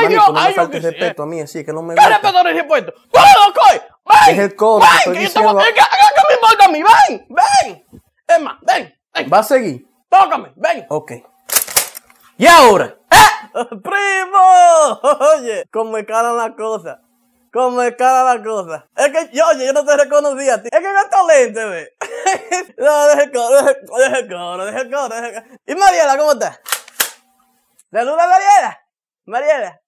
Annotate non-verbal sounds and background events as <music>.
ay, me falta el respeto a mí, así que no me gusta. ¿Qué respeto respeto? ¡Todo, coy! ¡Ven! Es el coro ¡Ven! estoy me importa a mí! ¡Ven! ¡Ven! más, ven, ven. ¿Va a seguir? Tócame, ven. Ok. Y ahora. ¡Eh! <laughs> ¡Primo! <laughs> Oye, cómo cara las cosas. Cómo cara las cosas. Es que, oye, yo no te reconocí a ti. Es que gato lente, ve. <laughs> no, deja el coro, deja el coro, deja el coro, el coro. ¿Y Mariela, cómo estás? Saluda, Mariela. Mariela.